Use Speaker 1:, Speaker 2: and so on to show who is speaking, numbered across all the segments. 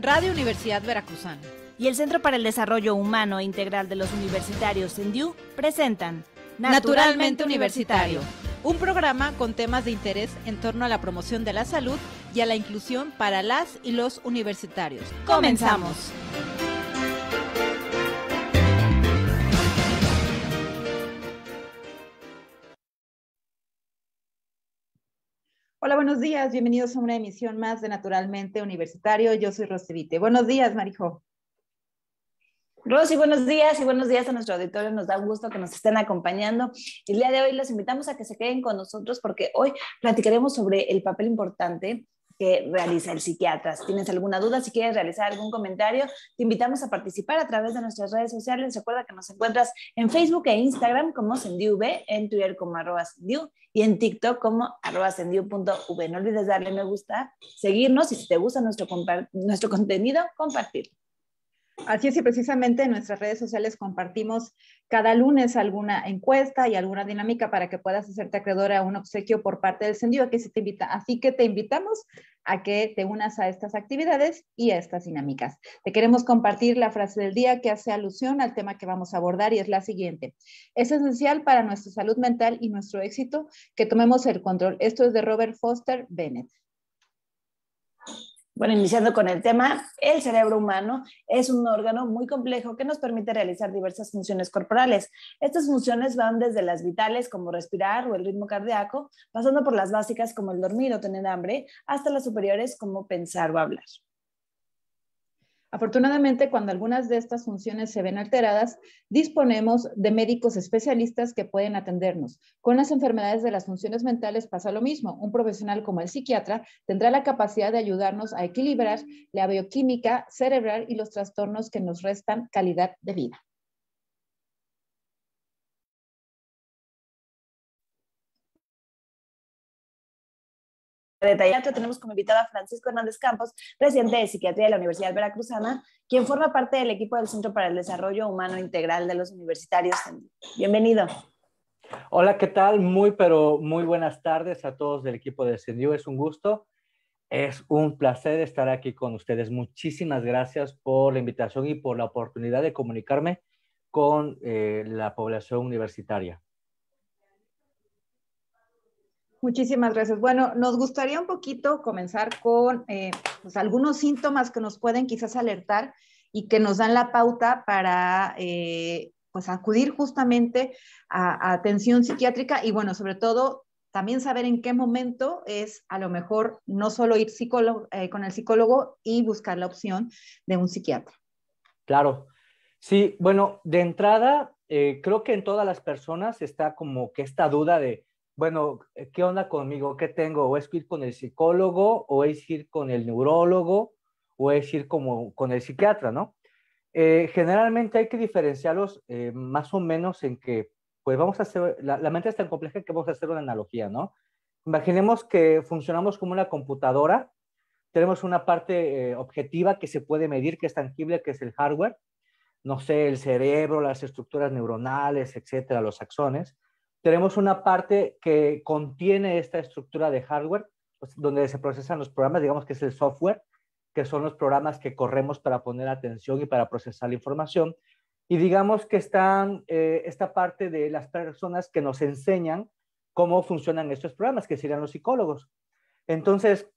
Speaker 1: Radio
Speaker 2: Universidad Veracruzana y el Centro para el Desarrollo Humano e Integral de los Universitarios CENDIU
Speaker 1: presentan Naturalmente, Naturalmente Universitario, un programa con temas de interés en torno a la promoción de la salud y a la inclusión para las y los universitarios. Comenzamos. Hola, buenos días. Bienvenidos a una emisión más de Naturalmente Universitario. Yo soy Vite Buenos días, Marijo. Rosy, buenos días y buenos días a nuestro auditorio. Nos da
Speaker 2: gusto que nos estén acompañando. El día de hoy los invitamos a que se queden con nosotros porque hoy platicaremos sobre el papel importante que realiza el psiquiatra. Si tienes alguna duda, si quieres realizar algún comentario, te invitamos a participar a través de nuestras redes sociales. Recuerda que nos encuentras en Facebook e Instagram como SendiUV, en Twitter como arroba Sendiu y en TikTok como arroba No olvides darle me gusta, seguirnos y si te gusta nuestro, nuestro contenido,
Speaker 1: compartirlo. Así es, y precisamente en nuestras redes sociales compartimos cada lunes alguna encuesta y alguna dinámica para que puedas hacerte acreedor a un obsequio por parte del sendido. se te invita. Así que te invitamos a que te unas a estas actividades y a estas dinámicas. Te queremos compartir la frase del día que hace alusión al tema que vamos a abordar y es la siguiente. Es esencial para nuestra salud mental y nuestro éxito que tomemos el control. Esto es de Robert Foster Bennett.
Speaker 2: Bueno, iniciando con el tema, el cerebro humano es un órgano muy complejo que nos permite realizar diversas funciones corporales. Estas funciones van desde las vitales como respirar o el ritmo cardíaco, pasando por las básicas
Speaker 1: como el dormir o tener hambre, hasta las superiores como pensar o hablar. Afortunadamente, cuando algunas de estas funciones se ven alteradas, disponemos de médicos especialistas que pueden atendernos. Con las enfermedades de las funciones mentales pasa lo mismo. Un profesional como el psiquiatra tendrá la capacidad de ayudarnos a equilibrar la bioquímica cerebral y los trastornos que nos restan calidad de vida.
Speaker 2: Detallado tenemos como invitada a Francisco Hernández Campos, presidente de Psiquiatría de la Universidad Veracruzana, quien forma parte del equipo del Centro para el Desarrollo Humano Integral de los Universitarios.
Speaker 3: Bienvenido. Hola, ¿qué tal? Muy, pero muy buenas tardes a todos del equipo de CENIU. Es un gusto, es un placer estar aquí con ustedes. Muchísimas gracias por la invitación y por la oportunidad de comunicarme con eh, la población universitaria.
Speaker 1: Muchísimas gracias. Bueno, nos gustaría un poquito comenzar con eh, pues, algunos síntomas que nos pueden quizás alertar y que nos dan la pauta para eh, pues acudir justamente a, atención psiquiátrica y bueno, sobre todo también saber en qué momento es a lo mejor no solo ir eh, con el psicólogo y buscar la opción de un psiquiatra.
Speaker 3: Claro. Sí, bueno, de entrada, creo que en todas las personas está como que esta duda de bueno, eh, ¿qué onda conmigo? ¿Qué tengo? ¿O es ir con el psicólogo? ¿O es ir con el neurólogo? ¿O es ir con el psiquiatra, eh, generalmente hay que diferenciarlos eh, más o menos en que, pues vamos a hacer, la, mente es tan compleja que vamos a hacer una analogía, ¿no? Imaginemos que funcionamos como una computadora, tenemos una parte objetiva que se puede medir, que es tangible, que es el hardware, no sé, el cerebro, las estructuras neuronales, etcétera, los axones tenemos una parte que contiene esta estructura de hardware, pues, donde se procesan los programas, digamos que es el software, que son los programas que corremos para poner atención y para procesar la información. Y digamos que están eh, esta parte de las personas que nos enseñan cómo funcionan estos programas, que serían los psicólogos. Entonces,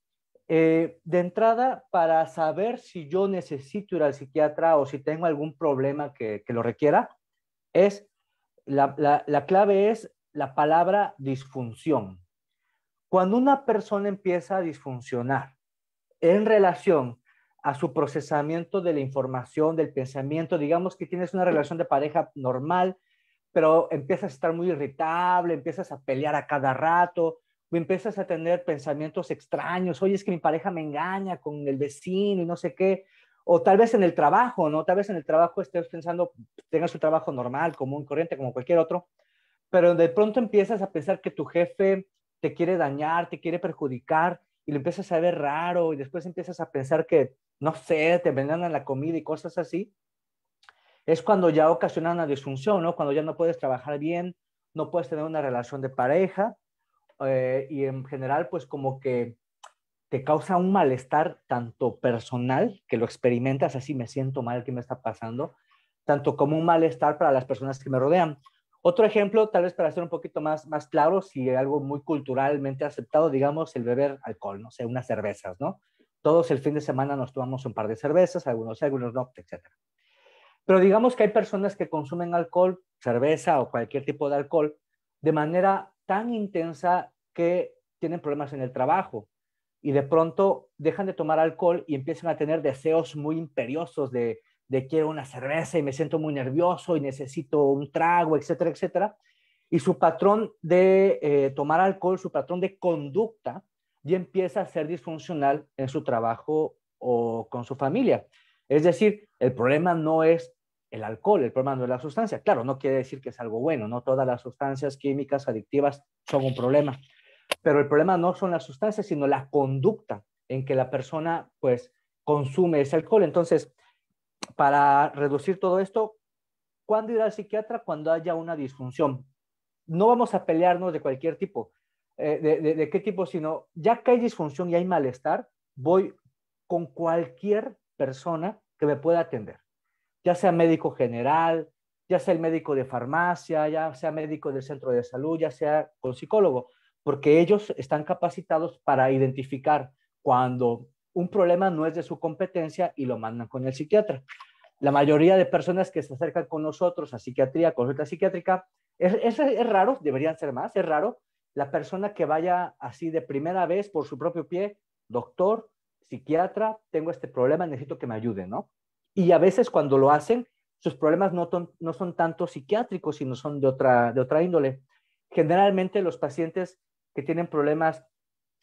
Speaker 3: eh, de entrada, para saber si yo necesito ir al psiquiatra o si tengo algún problema que, que lo requiera, es la, clave es la palabra disfunción. Cuando una persona empieza a disfuncionar en relación a su procesamiento de la información, del pensamiento, digamos que tienes una relación de pareja normal, pero empiezas a estar muy irritable, empiezas a pelear a cada rato, o empiezas a tener pensamientos extraños, oye, es que mi pareja me engaña con el vecino y no sé qué, o tal vez en el trabajo, ¿no? Tal vez en el trabajo estés pensando, tengas un trabajo normal, común, corriente, como cualquier otro, pero de pronto empiezas a pensar que tu jefe te quiere dañar, te quiere perjudicar, y lo empiezas a ver raro, y después empiezas a pensar que, no sé, te en la comida y cosas así, es cuando ya ocasiona una disfunción, ¿no? Cuando ya no puedes trabajar bien, no puedes tener una relación de pareja, eh, y en general, pues como que te causa un malestar tanto personal, que lo experimentas así, me siento mal, ¿qué me está pasando? Tanto como un malestar para las personas que me rodean. Otro ejemplo, tal vez para ser un poquito más, más claro, si algo muy culturalmente aceptado, digamos, el beber alcohol, no sé, sea, unas cervezas, ¿no? Todos el fin de semana nos tomamos un par de cervezas, algunos algunos no, etc. Pero digamos que hay personas que consumen alcohol, cerveza o cualquier tipo de alcohol, de manera tan intensa que tienen problemas en el trabajo, y de pronto dejan de tomar alcohol y empiezan a tener deseos muy imperiosos de, quiero una cerveza y me siento muy nervioso y necesito un trago, etcétera, etcétera. Y su patrón de eh, tomar alcohol, su patrón de conducta, ya empieza a ser disfuncional en su trabajo o con su familia. Es decir, el problema no es el alcohol, el problema no es la sustancia. Claro, no quiere decir que es algo bueno, no todas las sustancias químicas adictivas son un problema, pero el problema no son las sustancias, sino la conducta en que la persona pues consume ese alcohol. Entonces, para reducir todo esto, ¿cuándo ir al psiquiatra? Cuando haya una disfunción. No vamos a pelearnos de cualquier tipo, eh, de qué tipo, sino ya que hay disfunción y hay malestar, voy con cualquier persona que me pueda atender, ya sea médico general, ya sea el médico de farmacia, ya sea médico del centro de salud, ya sea con psicólogo porque ellos están capacitados para identificar cuando un problema no es de su competencia y lo mandan con el psiquiatra. La mayoría de personas que se acercan con nosotros a psiquiatría, consulta psiquiátrica, es, es, raro, deberían ser más, es raro la persona que vaya así de primera vez por su propio pie, doctor, psiquiatra, tengo este problema, necesito que me ayude, ¿no? Y a veces cuando lo hacen, sus problemas no, no son tanto psiquiátricos, sino son de otra, de otra índole. Generalmente los pacientes que tienen problemas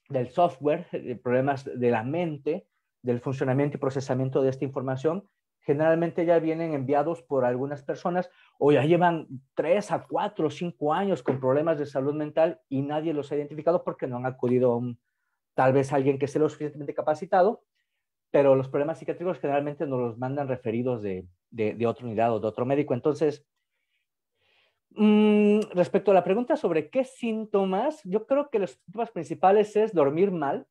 Speaker 3: del software, eh, problemas de la mente, del funcionamiento y procesamiento de esta información, generalmente ya vienen enviados por algunas personas o ya llevan tres a cuatro o cinco años con problemas de salud mental y nadie los ha identificado porque no han acudido tal vez alguien que esté lo suficientemente capacitado, pero los problemas psiquiátricos generalmente nos los mandan referidos de, de, de otra unidad o de otro médico. Entonces, Mm, respecto a la pregunta sobre qué síntomas, yo creo que los síntomas principales es dormir mal.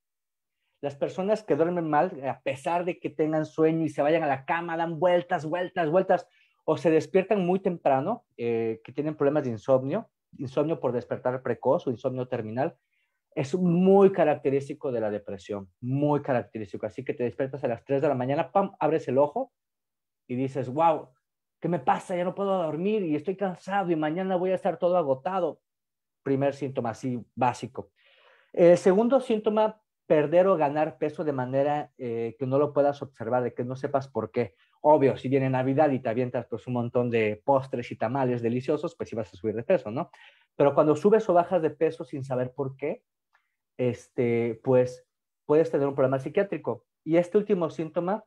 Speaker 3: Las personas que duermen mal, a pesar de que tengan sueño y se vayan a la cama, dan vueltas, vueltas, vueltas, o se despiertan muy temprano, eh, que tienen problemas de insomnio, insomnio por despertar precoz o insomnio terminal, es muy característico de la depresión, muy característico. Así que te despiertas a las 3 de la mañana, pam, abres el ojo y dices, wow, ¿Qué me pasa? Ya no puedo dormir y estoy cansado y mañana voy a estar todo agotado. Primer síntoma, así básico. El segundo síntoma, perder o ganar peso de manera eh, que no lo puedas observar, de que no sepas por qué. Obvio, si viene Navidad y te avientas pues, un montón de postres y tamales deliciosos, pues vas a subir de peso, ¿no? Pero cuando subes o bajas de peso sin saber por qué, este, pues puedes tener un problema psiquiátrico. Y este último síntoma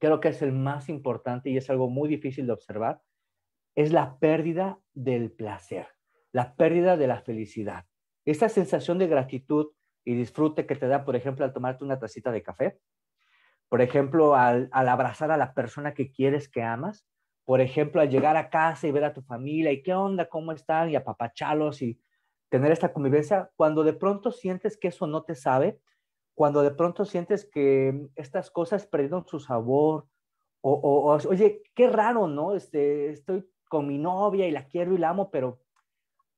Speaker 3: creo que es el más importante y es algo muy difícil de observar, es la pérdida del placer, la pérdida de la felicidad. Esa sensación de gratitud y disfrute que te da, por ejemplo, al tomarte una tacita de café, por ejemplo, al, al abrazar a la persona que quieres, que amas, por ejemplo, al llegar a casa y ver a tu familia y qué onda, cómo están, y apapachalos y tener esta convivencia, cuando de pronto sientes que eso no te sabe, cuando de pronto sientes que estas cosas perdieron su sabor, o, o, o, oye, qué raro, ¿no? Este, estoy con mi novia y la quiero y la amo, pero,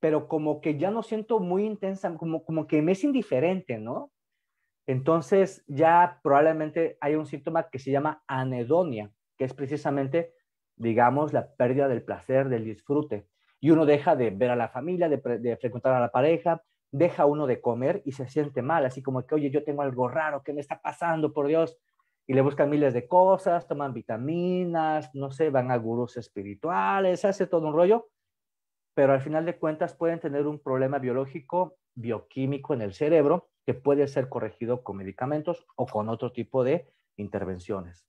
Speaker 3: pero como que ya no siento muy intensa, como, como que me es indiferente, ¿no? Entonces ya probablemente hay un síntoma que se llama anedonia, que es precisamente, digamos, la pérdida del placer, del disfrute. Y uno deja de ver a la familia, de, de frecuentar a la pareja, deja uno de comer y se siente mal, así como que, oye, yo tengo algo raro, ¿qué me está pasando, por Dios? Y le buscan miles de cosas, toman vitaminas, no sé, van a gurús espirituales, hace todo un rollo, pero al final de cuentas pueden tener un problema biológico, bioquímico en el cerebro que puede ser corregido con medicamentos o con otro tipo de intervenciones.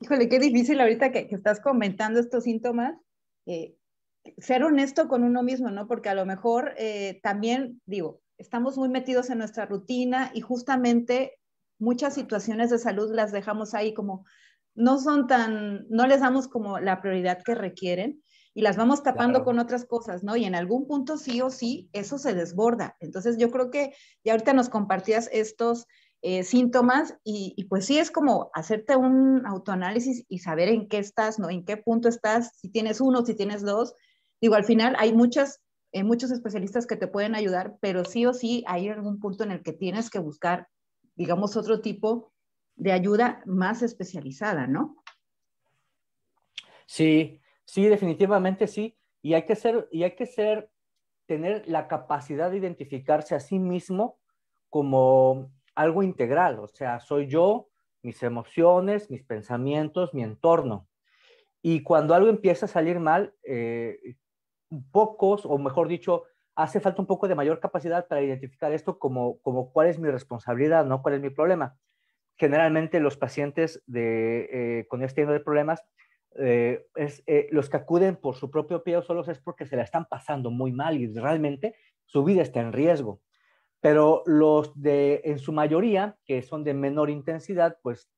Speaker 1: Híjole, qué difícil ahorita que, estás comentando estos síntomas, eh, ser honesto con uno mismo, ¿no? Porque a lo mejor eh, también, digo, estamos muy metidos en nuestra rutina y justamente muchas situaciones de salud las dejamos ahí como no son tan, no les damos como la prioridad que requieren y las vamos tapando con otras cosas, ¿no? Y en algún punto sí o sí, eso se desborda. Entonces yo creo que ya ahorita nos compartías estos eh, síntomas y, y, pues sí es como hacerte un autoanálisis y saber en qué estás, ¿no? En qué punto estás, si tienes uno, si tienes dos, Digo, al final hay muchas, eh, muchos especialistas que te pueden ayudar, pero sí o sí hay algún punto en el que tienes que buscar, digamos, otro tipo de ayuda
Speaker 3: más especializada, ¿no? Sí, sí, definitivamente sí. Y hay que ser, y hay que ser, tener la capacidad de identificarse a sí mismo como algo integral, o sea, soy yo, mis emociones, mis pensamientos, mi entorno. Y cuando algo empieza a salir mal, eh, pocos, o mejor dicho, hace falta un poco de mayor capacidad para identificar esto como, como cuál es mi responsabilidad, ¿no? ¿Cuál es mi problema? Generalmente los pacientes de, eh, con este tipo de problemas, eh, es, eh, los que acuden por su propio pie o solos es porque se la están pasando muy mal y realmente su vida está en riesgo. Pero los de, en su mayoría, que son de menor intensidad, pues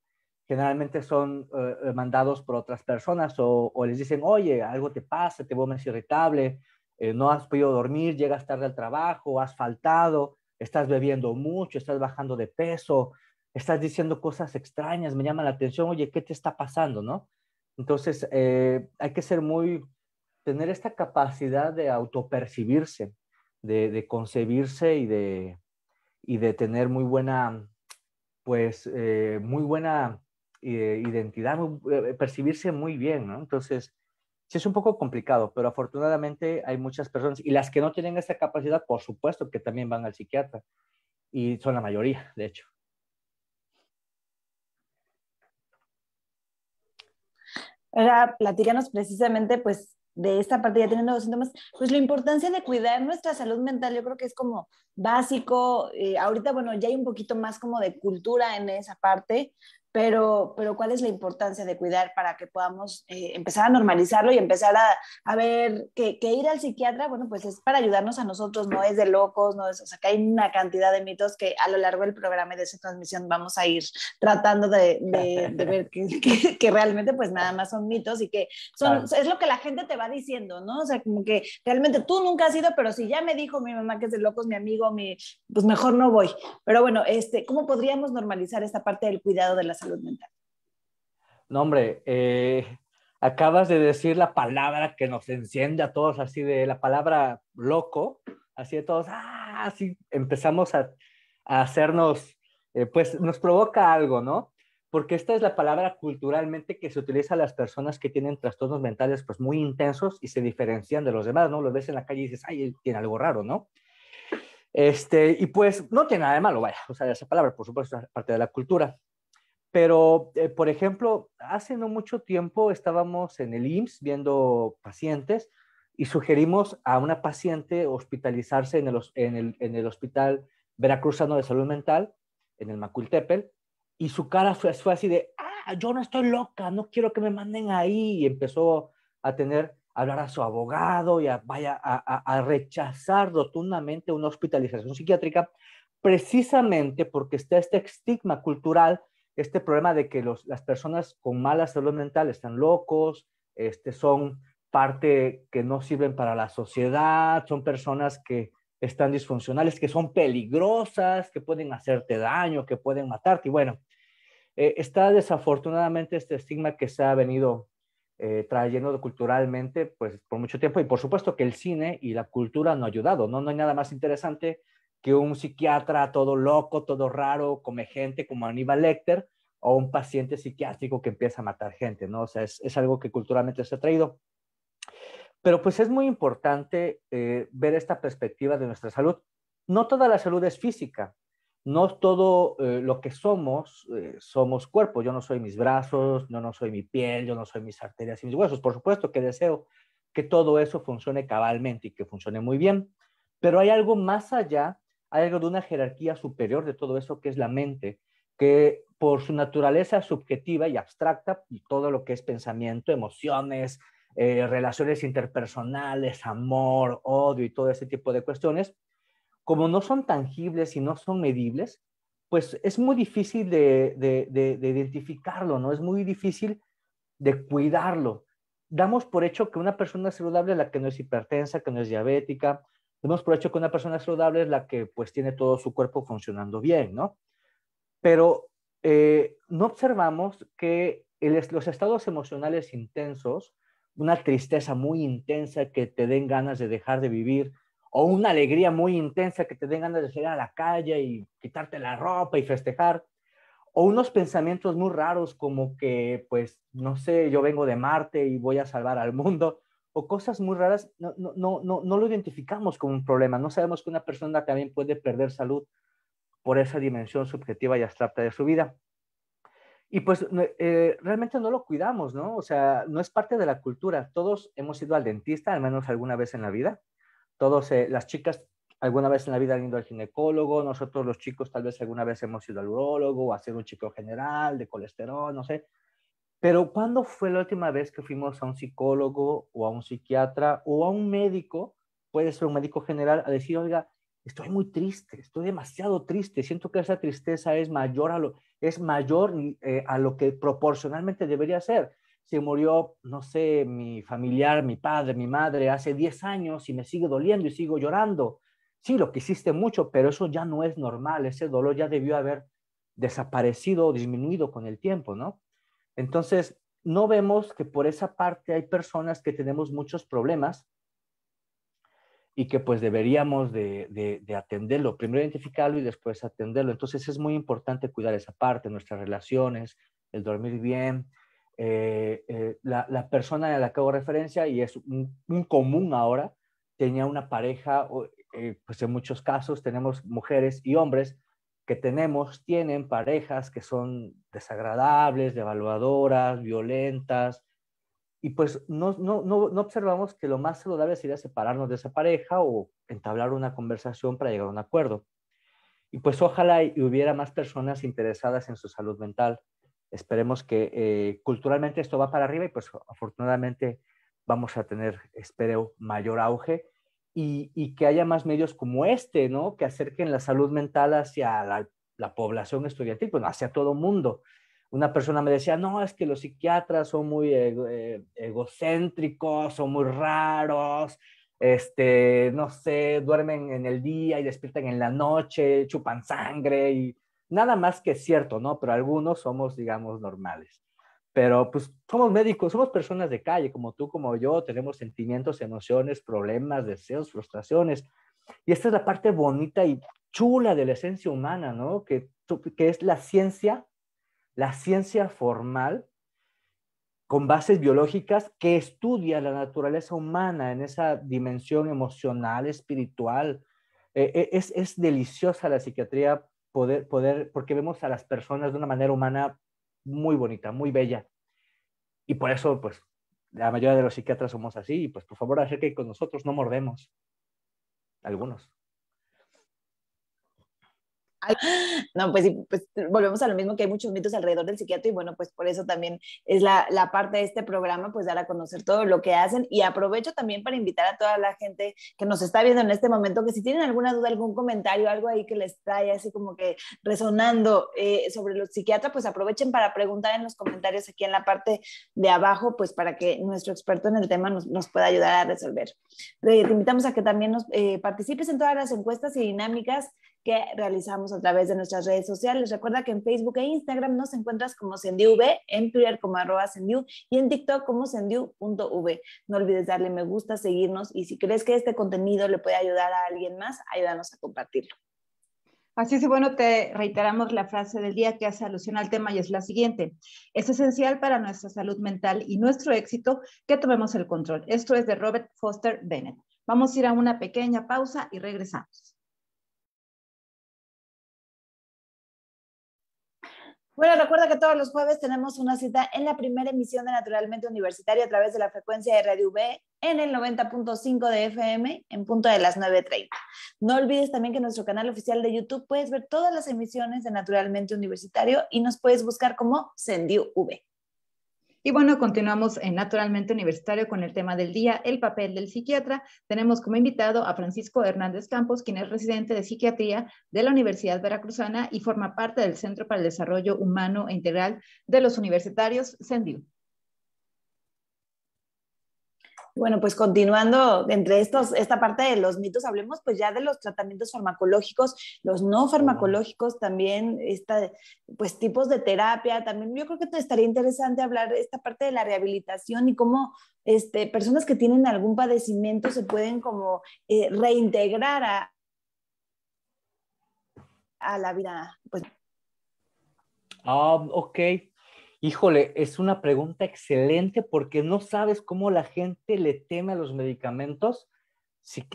Speaker 3: generalmente son eh, eh, mandados por otras personas o, les dicen, oye, algo te pasa, te vomes irritable, eh, no has podido dormir, llegas tarde al trabajo, has faltado, estás bebiendo mucho, estás bajando de peso, estás diciendo cosas extrañas, me llama la atención, oye, ¿qué te está pasando, no? Entonces, hay que ser muy, tener esta capacidad de autopercibirse, de, de concebirse y de, y de tener muy buena, pues, muy buena identidad, eh, percibirse muy bien, ¿no? Entonces, sí es un poco complicado, pero afortunadamente hay muchas personas, y las que no tienen esa capacidad, por supuesto que también van al psiquiatra, y son la mayoría, de hecho.
Speaker 2: Ahora, platícanos precisamente, pues, de esta parte ya teniendo los síntomas, pues la importancia de cuidar nuestra salud mental, yo creo que es como básico. Eh, ahorita, bueno, ya hay un poquito más como de cultura en esa parte, pero, pero cuál es la importancia de cuidar para que podamos eh, empezar a normalizarlo y empezar a, a ver que, que, ir al psiquiatra, bueno, pues es para ayudarnos a nosotros, no es de locos, no es, o sea, que hay una cantidad de mitos que a lo largo del programa y de esa transmisión vamos a ir tratando de, de, ver que, realmente pues nada más son mitos y que son, es lo que la gente te va diciendo, ¿no? O sea, como que realmente tú nunca has ido, pero si ya me dijo mi mamá que es de locos, mi amigo, mi, pues mejor no voy. Pero bueno, este, ¿cómo podríamos normalizar esta parte del cuidado de las mental.
Speaker 3: No, hombre, eh, acabas de decir la palabra que nos enciende a todos, así de la palabra loco, así de todos, ah, así empezamos a, hacernos, eh, pues nos provoca algo, ¿no? Porque esta es la palabra culturalmente que se utiliza a las personas que tienen trastornos mentales pues muy intensos y se diferencian de los demás, ¿no? lo ves en la calle y dices, ay, él tiene algo raro, ¿no? Este, y pues no tiene nada de malo, vaya, usar esa palabra, por supuesto, es parte de la cultura. Pero, eh, por ejemplo, hace no mucho tiempo estábamos en el IMSS viendo pacientes y sugerimos a una paciente hospitalizarse en el, en el, en el Hospital Veracruzano de Salud Mental, en el Macultepel, y su cara fue, así de, ah, yo no estoy loca, no quiero que me manden ahí, y empezó a tener, hablar a su abogado y a, vaya, a, a rechazar rotundamente una hospitalización psiquiátrica, precisamente porque está este estigma cultural este problema de que las personas con mala salud mental están locos, este, son parte que no sirven para la sociedad, son personas que están disfuncionales, que son peligrosas, que pueden hacerte daño, que pueden matarte. Y bueno, eh, está desafortunadamente este estigma que se ha venido eh, trayendo culturalmente pues por mucho tiempo y por supuesto que el cine y la cultura no ha ayudado, No hay nada más interesante que un psiquiatra todo loco, todo raro, come gente como Aníbal Lecter, o un paciente psiquiátrico que empieza a matar gente, ¿no? O sea, es, algo que culturalmente se ha traído. Pero pues es muy importante eh, ver esta perspectiva de nuestra salud. No toda la salud es física, no todo eh, lo que somos eh, somos cuerpo. Yo no soy mis brazos, yo no soy mi piel, yo no soy mis arterias y mis huesos. Por supuesto que deseo que todo eso funcione cabalmente y que funcione muy bien, pero hay algo más allá hay algo de una jerarquía superior de todo eso que es la mente, que por su naturaleza subjetiva y abstracta, y todo lo que es pensamiento, emociones, eh, relaciones interpersonales, amor, odio y todo ese tipo de cuestiones, como no son tangibles y no son medibles, pues es muy difícil de, de identificarlo, ¿no? Es muy difícil de cuidarlo. Damos por hecho que una persona saludable, la que no es hipertensa, que no es diabética, Demos por que una persona saludable es la que pues tiene todo su cuerpo funcionando bien, ¿no? Pero eh, no observamos que los estados emocionales intensos, una tristeza muy intensa que te den ganas de dejar de vivir, o una alegría muy intensa que te den ganas de salir a la calle y quitarte la ropa y festejar, o unos pensamientos muy raros como que, pues, no sé, yo vengo de Marte y voy a salvar al mundo, o cosas muy raras, no, no, no, no, lo identificamos como un problema. No sabemos que una persona también puede perder salud por esa dimensión subjetiva y abstracta de su vida. Y pues eh, realmente no lo cuidamos, ¿no? O sea, no es parte de la cultura. Todos hemos ido al dentista, al menos alguna vez en la vida. Todos, eh, las chicas alguna vez en la vida han ido al ginecólogo, nosotros los chicos tal vez alguna vez hemos ido al urólogo o hacer un chico general de colesterol, no sé. Pero ¿cuándo fue la última vez que fuimos a un psicólogo o a un psiquiatra o a un médico, puede ser un médico general, a decir, oiga, estoy muy triste, estoy demasiado triste, siento que esa tristeza es mayor a lo, es mayor, eh, a lo que proporcionalmente debería ser? Se murió, no sé, mi familiar, mi padre, mi madre, hace 10 años y me sigue doliendo y sigo llorando. Sí, lo que hiciste mucho, pero eso ya no es normal, ese dolor ya debió haber desaparecido o disminuido con el tiempo, ¿no? Entonces, no vemos que por esa parte hay personas que tenemos muchos problemas y que pues deberíamos de, atenderlo, primero identificarlo y después atenderlo. Entonces es muy importante cuidar esa parte, nuestras relaciones, el dormir bien, eh, eh, la, persona a la que hago referencia y es un, común ahora, tenía una pareja, eh, pues en muchos casos tenemos mujeres y hombres que tenemos tienen parejas que son desagradables, devaluadoras, violentas, y pues no, observamos que lo más saludable sería separarnos de esa pareja o entablar una conversación para llegar a un acuerdo. Y pues ojalá y hubiera más personas interesadas en su salud mental. Esperemos que eh, culturalmente esto va para arriba y pues afortunadamente vamos a tener, espero, mayor auge y, que haya más medios como este, ¿no? Que acerquen la salud mental hacia la, población estudiantil, bueno, hacia todo mundo. Una persona me decía, no, es que los psiquiatras son muy eh, egocéntricos, son muy raros, este, no sé, duermen en el día y despiertan en la noche, chupan sangre y nada más que es cierto, ¿no? Pero algunos somos, digamos, normales pero pues somos médicos, somos personas de calle, como tú, como yo, tenemos sentimientos, emociones, problemas, deseos, frustraciones. Y esta es la parte bonita y chula de la esencia humana, ¿no? Que, que es la ciencia, la ciencia formal con bases biológicas que estudia la naturaleza humana en esa dimensión emocional, espiritual. Eh, eh, es, es, deliciosa la psiquiatría poder, poder, porque vemos a las personas de una manera humana muy bonita, muy bella. Y por eso, pues, la mayoría de los psiquiatras somos así, y pues por favor que con nosotros, no mordemos. Algunos
Speaker 2: no, pues, pues, volvemos a lo mismo que hay muchos mitos alrededor del psiquiatra y bueno, pues por eso también es la, parte de este programa, pues dar a conocer todo lo que hacen y aprovecho también para invitar a toda la gente que nos está viendo en este momento, que si tienen alguna duda, algún comentario, algo ahí que les trae así como que resonando eh, sobre los psiquiatras, pues aprovechen para preguntar en los comentarios aquí en la parte de abajo, pues para que nuestro experto en el tema nos, pueda ayudar a resolver. Te invitamos a que también nos eh, participes en todas las encuestas y dinámicas que realizamos a través de nuestras redes sociales. Recuerda que en Facebook e Instagram nos encuentras como SendiuV, en Twitter como arroba Sendiu y en TikTok como sendiu.v. No olvides darle me gusta, seguirnos y si crees que este contenido le puede ayudar a alguien más, ayúdanos a compartirlo.
Speaker 1: Así es, bueno, te reiteramos la frase del día que hace alusión al tema y es la siguiente. Es esencial para nuestra salud mental y nuestro éxito que tomemos el control. Esto es de Robert Foster Bennett. Vamos a ir a una pequeña pausa y regresamos. Bueno, recuerda que todos los jueves
Speaker 2: tenemos una cita en la primera emisión de Naturalmente Universitario a través de la frecuencia de Radio V en el 90.5 de FM en punto de las 9.30. No olvides también que en nuestro canal oficial
Speaker 1: de YouTube puedes ver todas las emisiones de Naturalmente Universitario y nos puedes buscar como Sendiu V. Y bueno, continuamos en Naturalmente Universitario con el tema del día, el papel del psiquiatra. Tenemos como invitado a Francisco Hernández Campos, quien es residente de psiquiatría de la Universidad Veracruzana y forma parte del Centro para el Desarrollo Humano e Integral de los Universitarios, CENDIU. Bueno, pues
Speaker 2: continuando entre estos, esta parte de los mitos, hablemos pues ya de los tratamientos farmacológicos, los no farmacológicos también, esta, pues tipos de terapia, también yo creo que te estaría interesante hablar esta parte de la rehabilitación y cómo este, personas que tienen algún padecimiento se pueden como eh, reintegrar a, a la vida. Pues.
Speaker 3: Um, ok, Híjole, es una pregunta excelente porque no sabes cómo la gente le teme a los medicamentos.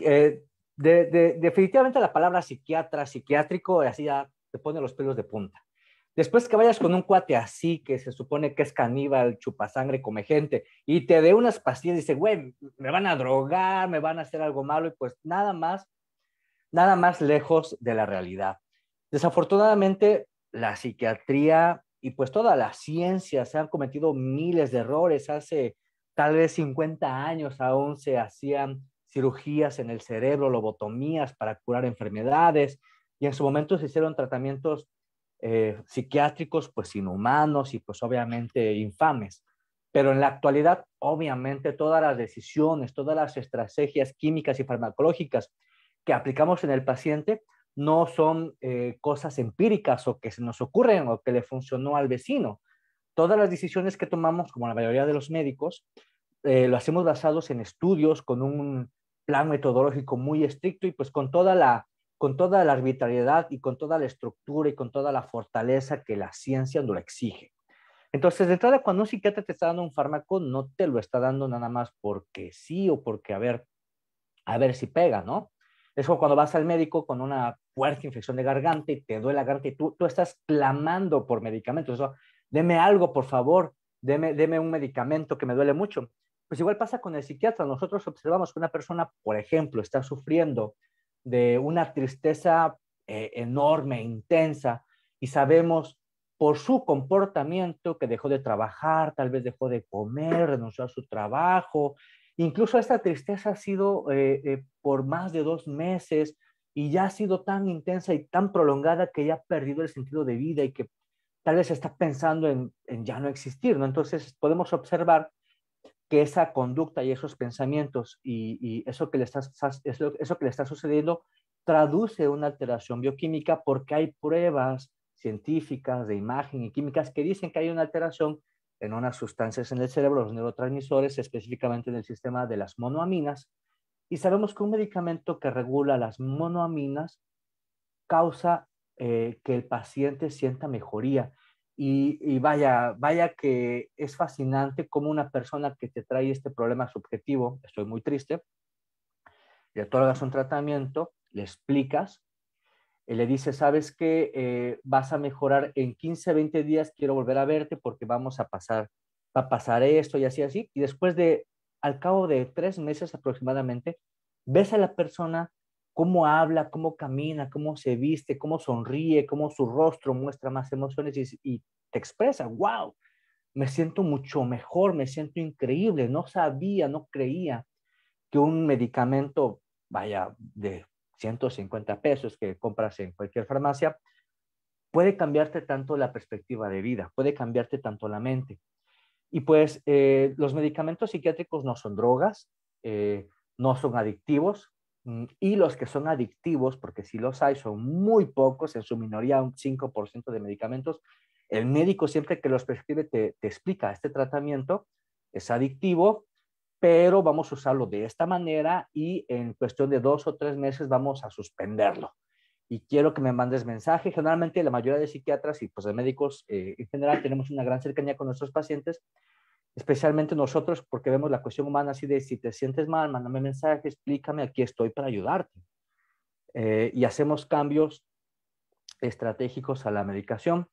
Speaker 3: Eh, definitivamente la palabra psiquiatra, psiquiátrico, así ya te pone los pelos de punta. Después que vayas con un cuate así, que se supone que es caníbal, chupa sangre, come gente, y te dé unas pastillas y dice, güey, me van a drogar, me van a hacer algo malo, y pues nada más, nada más lejos de la realidad. Desafortunadamente, la psiquiatría y pues toda la ciencia se han cometido miles de errores. Hace tal vez 50 años aún se hacían cirugías en el cerebro, lobotomías para curar enfermedades y en su momento se hicieron tratamientos eh, psiquiátricos pues inhumanos y pues obviamente infames. Pero en la actualidad, obviamente, todas las decisiones, todas las estrategias químicas y farmacológicas que aplicamos en el paciente no son eh, cosas empíricas o que se nos ocurren o que le funcionó al vecino. Todas las decisiones que tomamos, como la mayoría de los médicos, eh, lo hacemos basados en estudios con un plan metodológico muy estricto y pues con toda la arbitrariedad y con toda la estructura y con toda la fortaleza que la ciencia nos la exige. Entonces, de entrada, cuando un psiquiatra te está dando un fármaco, no te lo está dando nada más porque sí o porque a ver, a ver si pega, ¿no? Es como cuando vas al médico con una fuerte infección de garganta y te duele la garganta y tú, estás clamando por medicamentos. Eso, deme algo, por favor, deme, deme un medicamento que me duele mucho. Pues igual pasa con el psiquiatra. Nosotros observamos que una persona, por ejemplo, está sufriendo de una tristeza eh, enorme, intensa, y sabemos por su comportamiento que dejó de trabajar, tal vez dejó de comer, renunció a su trabajo, Incluso esta tristeza ha sido eh, eh, por más de dos meses y ya ha sido tan intensa y tan prolongada que ya ha perdido el sentido de vida y que tal vez está pensando en, ya no existir, ¿no? Entonces podemos observar que esa conducta y esos pensamientos y, eso que le está sucediendo traduce una alteración bioquímica porque hay pruebas científicas de imagen y químicas que dicen que hay una alteración en unas sustancias en el cerebro, los neurotransmisores, específicamente en el sistema de las monoaminas. Y sabemos que un medicamento que regula las monoaminas causa eh, que el paciente sienta mejoría. Y, vaya, vaya que es fascinante como una persona que te trae este problema subjetivo, estoy muy triste, le otorgas un tratamiento, le explicas le dice, sabes que eh, vas a mejorar en 15, 20 días, quiero volver a verte porque vamos a pasar, a pasar esto y así, así. Y después de, al cabo de tres meses aproximadamente, ves a la persona cómo habla, cómo camina, cómo se viste, cómo sonríe, cómo su rostro muestra más emociones y te expresa, wow, me siento mucho mejor, me siento increíble, no sabía, no creía que un medicamento, vaya, de 150 pesos que compras en cualquier farmacia, puede cambiarte tanto la perspectiva de vida, puede cambiarte tanto la mente. Y pues eh, los medicamentos psiquiátricos no son drogas, eh, no son adictivos, mm, y los que son adictivos, porque si los hay, son muy pocos, en su minoría un 5% de medicamentos. El médico siempre que los prescribe te, te explica, este tratamiento es adictivo, pero vamos a usarlo de esta manera y en cuestión de dos o tres meses vamos a suspenderlo. Y quiero que me mandes mensaje. Generalmente la mayoría de psiquiatras y pues de médicos eh, en general tenemos una gran cercanía con nuestros pacientes, especialmente nosotros porque vemos la cuestión humana así de si te sientes mal, mándame mensaje, explícame, aquí estoy para ayudarte. Eh, y hacemos cambios estratégicos a la medicación.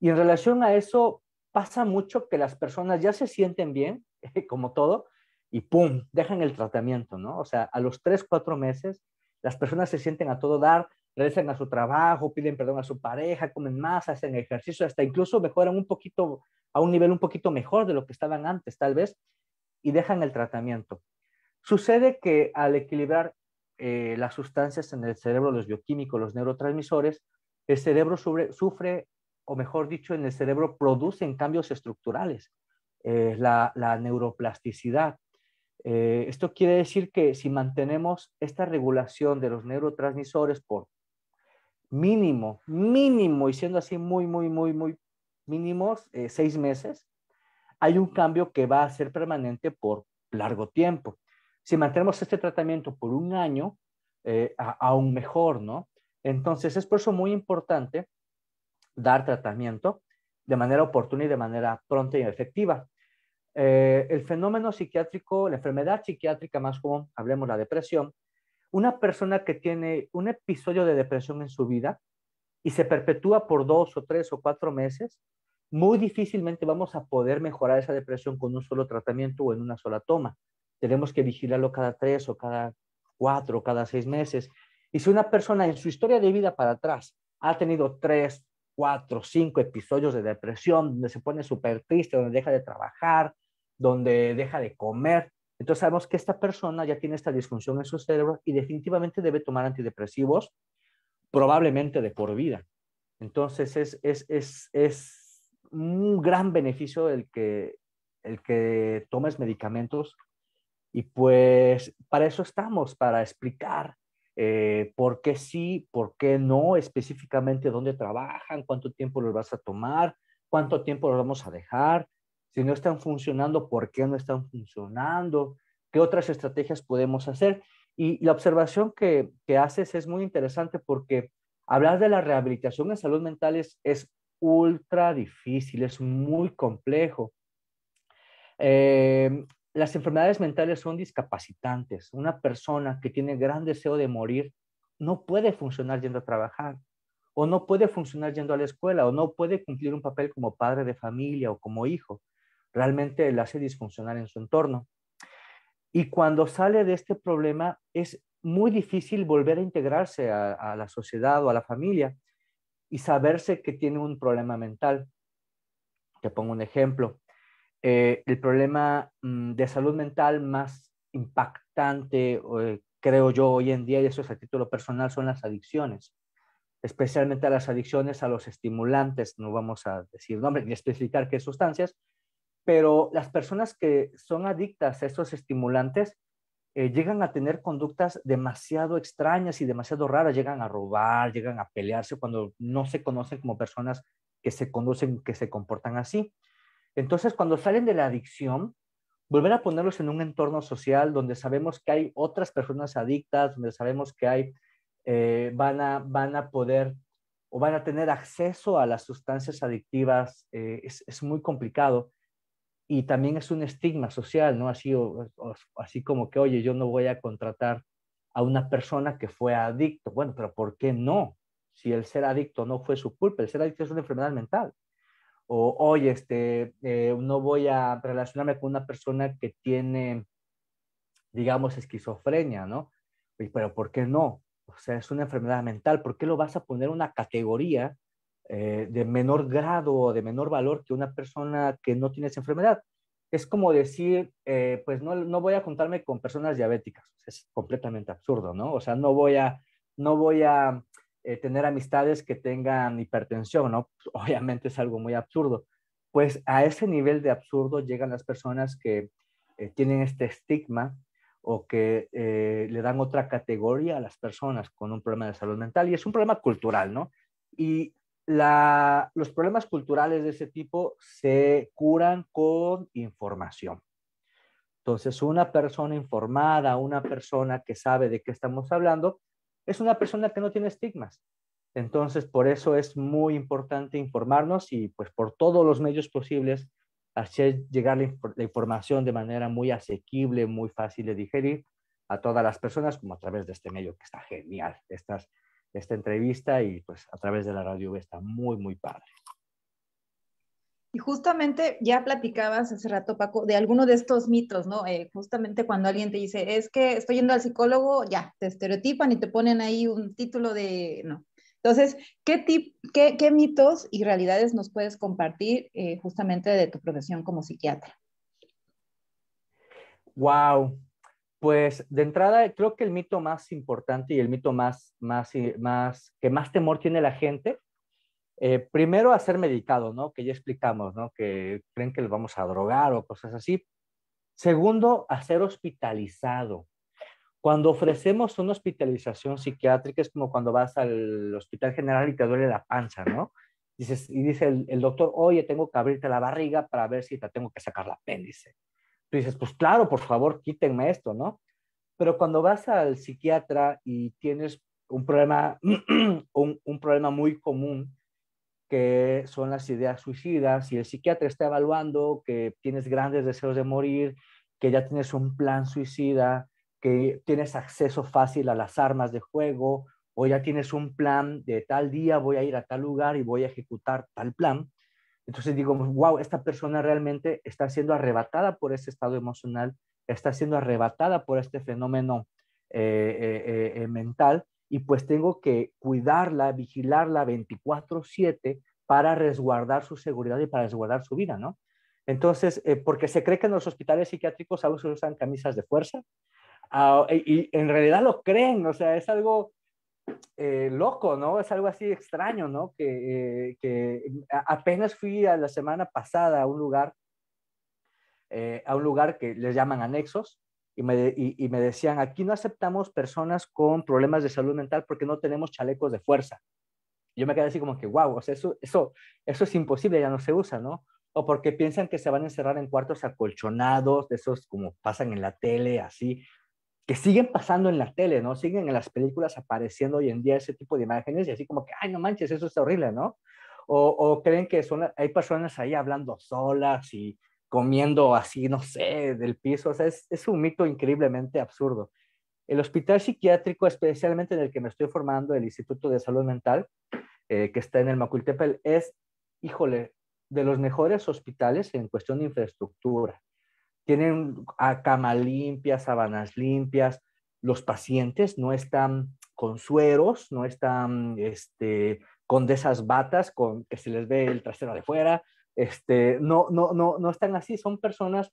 Speaker 3: Y en relación a eso, pasa mucho que las personas ya se sienten bien, como todo, y ¡pum!, dejan el tratamiento, ¿no? O sea, a los tres, cuatro meses, las personas se sienten a todo dar, regresan a su trabajo, piden perdón a su pareja, comen más, hacen ejercicio, hasta incluso mejoran un poquito, a un nivel un poquito mejor de lo que estaban antes, tal vez, y dejan el tratamiento. Sucede que al equilibrar eh, las sustancias en el cerebro, los bioquímicos, los neurotransmisores, el cerebro sufre, o mejor dicho, en el cerebro producen cambios estructurales, eh, la neuroplasticidad, eh, esto quiere decir que si mantenemos esta regulación de los neurotransmisores por mínimo, mínimo, y siendo así muy, muy, muy, muy mínimos, eh, seis meses, hay un cambio que va a ser permanente por largo tiempo. Si mantenemos este tratamiento por un año, eh, aún mejor, ¿no? Entonces es por eso muy importante dar tratamiento de manera oportuna y de manera pronta y efectiva. Eh, el fenómeno psiquiátrico, la enfermedad psiquiátrica más común, hablemos la depresión, una persona que tiene un episodio de depresión en su vida y se perpetúa por dos o tres o cuatro meses, muy difícilmente vamos a poder mejorar esa depresión con un solo tratamiento o en una sola toma. Tenemos que vigilarlo cada tres o cada cuatro o cada seis meses. Y si una persona en su historia de vida para atrás ha tenido tres, cuatro, cinco episodios de depresión, donde se pone súper triste, donde deja de trabajar, donde deja de comer. Entonces sabemos que esta persona ya tiene esta disfunción en su cerebro y definitivamente debe tomar antidepresivos, probablemente de por vida. Entonces es, un gran beneficio el que, el que tomes medicamentos y pues para eso estamos, para explicar eh, por qué sí, por qué no, específicamente dónde trabajan, cuánto tiempo los vas a tomar, cuánto tiempo los vamos a dejar, si no están funcionando, ¿por qué no están funcionando? ¿Qué otras estrategias podemos hacer? Y, la observación que, haces es muy interesante porque hablar de la rehabilitación en salud mental es, ultra difícil, es muy complejo. Em, las enfermedades mentales son discapacitantes. Una persona que tiene gran deseo de morir no puede funcionar yendo a trabajar, o no puede funcionar yendo a la escuela, o no puede cumplir un papel como padre de familia o como hijo realmente le hace disfuncionar en su entorno. Y cuando sale de este problema es muy difícil volver a integrarse a, la sociedad o a la familia y saberse que tiene un problema mental. Te pongo un ejemplo. Eh, el problema mm, de salud mental más impactante, eh, creo yo, hoy en día, y eso es a título personal, son las adicciones, especialmente las adicciones a los estimulantes, no vamos a decir nombre ni especificar qué sustancias, pero las personas que son adictas a estos estimulantes eh, llegan a tener conductas demasiado extrañas y demasiado raras, llegan a robar, llegan a pelearse cuando no se conocen como personas que se conducen, que se comportan así. Entonces, cuando salen de la adicción, volver a ponerlos en un entorno social donde sabemos que hay otras personas adictas, donde sabemos que hay, eh, van, a, poder o van a tener acceso a las sustancias adictivas, eh, es, es muy complicado y también es un estigma social, ¿no? Así, así como que, oye, yo no voy a contratar a una persona que fue adicto. Bueno, pero ¿por qué no? Si el ser adicto no fue su culpa, el ser adicto es una enfermedad mental. O, oye, este, eh, no voy a relacionarme con una persona que tiene, digamos, esquizofrenia, ¿no? y pero ¿por qué no? O sea, es una enfermedad mental. ¿Por qué lo vas a poner en una categoría eh, de menor grado o de menor valor que una persona que no tiene esa enfermedad. Es como decir, eh, pues no, no voy a contarme con personas diabéticas. Es completamente absurdo, ¿no? O sea, no voy a, no voy a eh, tener amistades que tengan hipertensión, ¿no? Obviamente es algo muy absurdo. Pues a ese nivel de absurdo llegan las personas que tienen este estigma o que le dan otra categoría a las personas con un problema de salud mental. Y es un problema cultural, ¿no? Y la, los problemas culturales de ese tipo se curan con información. Entonces, una persona informada, una persona que sabe de qué estamos hablando, es una persona que no tiene estigmas. Entonces, por eso es muy importante informarnos y pues por todos los medios posibles hacer llegar la, información de manera muy asequible, muy fácil de digerir a todas las personas, como a través de este medio que está genial, estas esta entrevista y pues a través de la radio está muy, muy padre.
Speaker 1: Y justamente ya platicabas hace rato, Paco, de alguno de estos mitos, ¿no? Eh, justamente cuando alguien te dice, es que estoy yendo al psicólogo, ya, te estereotipan y te ponen ahí un título de, no. Entonces, ¿qué, tip, qué, qué mitos y realidades nos puedes compartir eh, justamente de tu profesión como psiquiatra?
Speaker 3: Wow, pues de entrada, creo que el mito más importante y el mito más, más, eh, más que más temor tiene la gente, eh, primero a ser medicado, ¿no? Que ya explicamos, ¿no? Que creen que lo vamos a drogar o cosas así. Segundo, a ser hospitalizado. Cuando ofrecemos una hospitalización psiquiátrica es como cuando vas al hospital general y te duele la panza, ¿no? y dice el, el doctor, oye, tengo que abrirte la barriga para ver si te tengo que sacar la apéndice dices, pues claro, por favor, quítenme esto, ¿no? Pero cuando vas al psiquiatra y tienes un problema, un, un problema muy común, que son las ideas suicidas, y el psiquiatra está evaluando que tienes grandes deseos de morir, que ya tienes un plan suicida, que tienes acceso fácil a las armas de juego, o ya tienes un plan de tal día voy a ir a tal lugar y voy a ejecutar tal plan, entonces digo, wow, esta persona realmente está siendo arrebatada por ese estado emocional, está siendo arrebatada por este fenómeno eh, eh, eh, mental y pues tengo que cuidarla, vigilarla 24/7 para resguardar su seguridad y para resguardar su vida, ¿no? Entonces, porque se cree que en los hospitales psiquiátricos a veces usan camisas de fuerza ah, y, y, en realidad lo creen, o sea, es algo eh, loco, ¿no? Es algo así extraño, ¿no? Que, eh, apenas fui a la semana pasada a un lugar, eh, a un lugar que les llaman anexos, y me, y, me decían, aquí no aceptamos personas con problemas de salud mental porque no tenemos chalecos de fuerza. Yo me quedé así como que, wow, o sea, eso, eso, eso es imposible, ya no se usa, ¿no? O porque piensan que se van a encerrar en cuartos acolchonados, de esos como pasan en la tele, así, que siguen pasando en la tele, ¿no? Siguen en las películas apareciendo hoy en día ese tipo de imágenes y así como que, ay, no manches, eso está horrible, ¿no? O, creen que son, hay personas ahí hablando solas y comiendo así, no sé, del piso. O sea, es, un mito increíblemente absurdo. El hospital psiquiátrico, especialmente en el que me estoy formando, el Instituto de Salud Mental, eh, que está en el Macultepel, es, híjole, de los mejores hospitales en cuestión de infraestructura tienen cama limpia, sábanas limpias, los pacientes no están con sueros, no están este, con de esas batas con que se les ve el trasero de fuera, este, no, no, no, no están así, son personas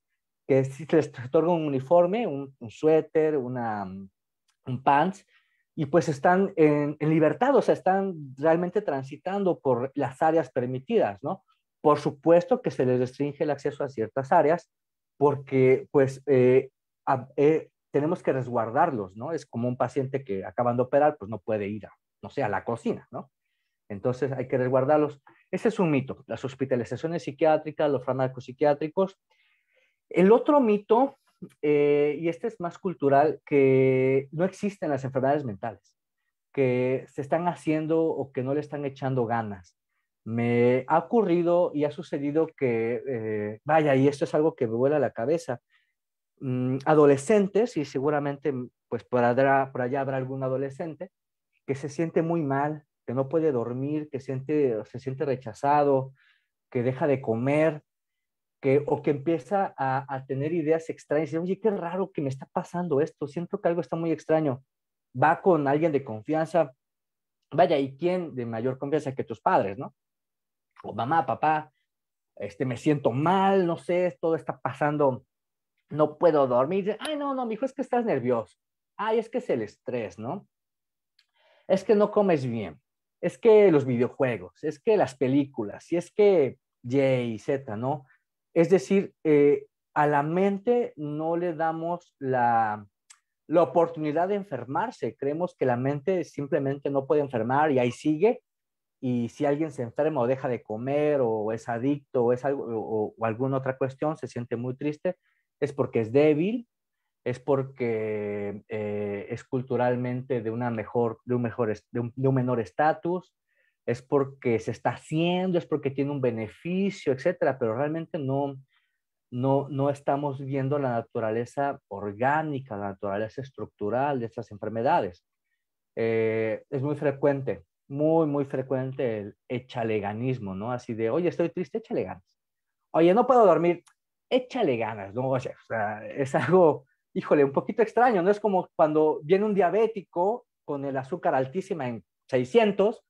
Speaker 3: que si se les otorga un uniforme, un, suéter, una, un pants, y pues están en, en, libertad, o sea, están realmente transitando por las áreas permitidas, ¿no? Por supuesto que se les restringe el acceso a ciertas áreas, porque pues eh, eh, tenemos que resguardarlos, ¿no? Es como un paciente que acaban de operar, pues no puede ir no sé, a la cocina, ¿no? Entonces hay que resguardarlos. Ese es un mito, las hospitalizaciones psiquiátricas, los fármacos psiquiátricos. El otro mito, eh, y este es más cultural, que no existen las enfermedades mentales, que se están haciendo o que no le están echando ganas me ha ocurrido y ha sucedido que, eh, vaya, y esto es algo que me vuela la cabeza, mm, adolescentes, y seguramente mm, pues por, allá, por allá habrá algún adolescente, que se siente muy mal, que no puede dormir, que siente, se siente rechazado, que deja de comer, que, o que empieza a, tener ideas extrañas, y oye, qué raro que me está pasando esto, siento que algo está muy extraño, va con alguien de confianza, vaya, ¿y quién de mayor confianza que tus padres, no? mamá, papá, este, me siento mal, no sé, todo está pasando, no puedo dormir. Ay, no, no, mi hijo, es que estás nervioso. Ay, es que es el estrés, ¿no? Es que no comes bien. Es que los videojuegos, es que las películas, y es que Y, Z, ¿no? Es decir, eh, a la mente no le damos la, la oportunidad de enfermarse. Creemos que la mente simplemente no puede enfermar y ahí sigue y si alguien se enferma o deja de comer o es adicto o es algo o, alguna otra cuestión, se siente muy triste, es porque es débil, es porque eh, es culturalmente de una mejor, de un mejor, de un, menor estatus, es porque se está haciendo, es porque tiene un beneficio, etcétera, pero realmente no, no, no estamos viendo la naturaleza orgánica, la naturaleza estructural de estas enfermedades. Eh, es muy frecuente muy, muy frecuente el echaleganismo, ¿no? Así de, oye, estoy triste, échale ganas. Oye, no puedo dormir, échale ganas, ¿no? O sea, es algo, híjole, un poquito extraño, ¿no? Es como cuando viene un diabético con el azúcar altísima en 600